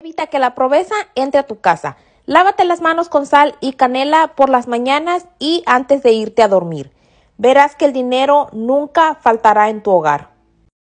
Evita que la proveza entre a tu casa. Lávate las manos con sal y canela por las mañanas y antes de irte a dormir. Verás que el dinero nunca faltará en tu hogar.